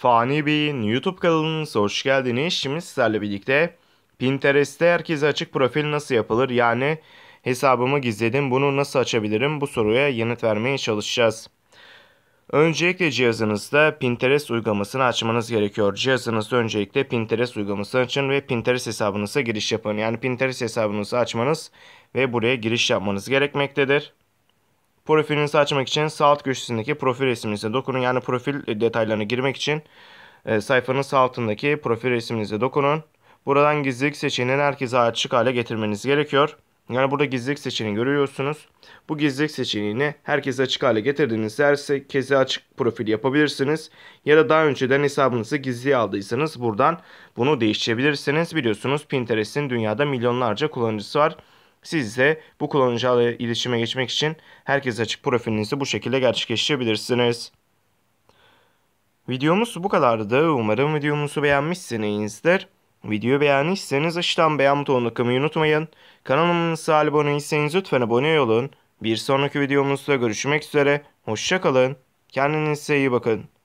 Fani Bey'in YouTube kanalınıza hoş geldiniz. Şimdi sizlerle birlikte Pinterest'te herkese açık profil nasıl yapılır? Yani hesabımı gizledim bunu nasıl açabilirim? Bu soruya yanıt vermeye çalışacağız. Öncelikle cihazınızda Pinterest uygulamasını açmanız gerekiyor. Cihazınızda öncelikle Pinterest uygulamasını açın ve Pinterest hesabınıza giriş yapın. Yani Pinterest hesabınızı açmanız ve buraya giriş yapmanız gerekmektedir. Profilinizi açmak için sağ alt köşesindeki profil resminize dokunun. Yani profil e, detaylarına girmek için e, sayfanın sağ altındaki profil resminize dokunun. Buradan gizlilik seçeneğini herkese açık hale getirmeniz gerekiyor. Yani burada gizlilik seçeneğini görüyorsunuz. Bu gizlilik seçeneğini herkese açık hale getirdiğinizde herkese açık profil yapabilirsiniz. Ya da daha önceden hesabınızı gizliye aldıysanız buradan bunu değiştirebilirsiniz. Biliyorsunuz Pinterest'in dünyada milyonlarca kullanıcısı var. Siz ise bu kullanıcıyla iletişime geçmek için herkes açık profilinizi bu şekilde gerçekleştirebilirsiniz. Videomuz bu kadardı. Umarım videomuzu beğenmişsinizdir. Videoyu beğendiyseniz aşağıdan beğen butonuna kımayı unutmayın. Kanalımıza abone değilseniz lütfen abone olun. Bir sonraki videomuzda görüşmek üzere. Hoşçakalın. Kendinize iyi bakın.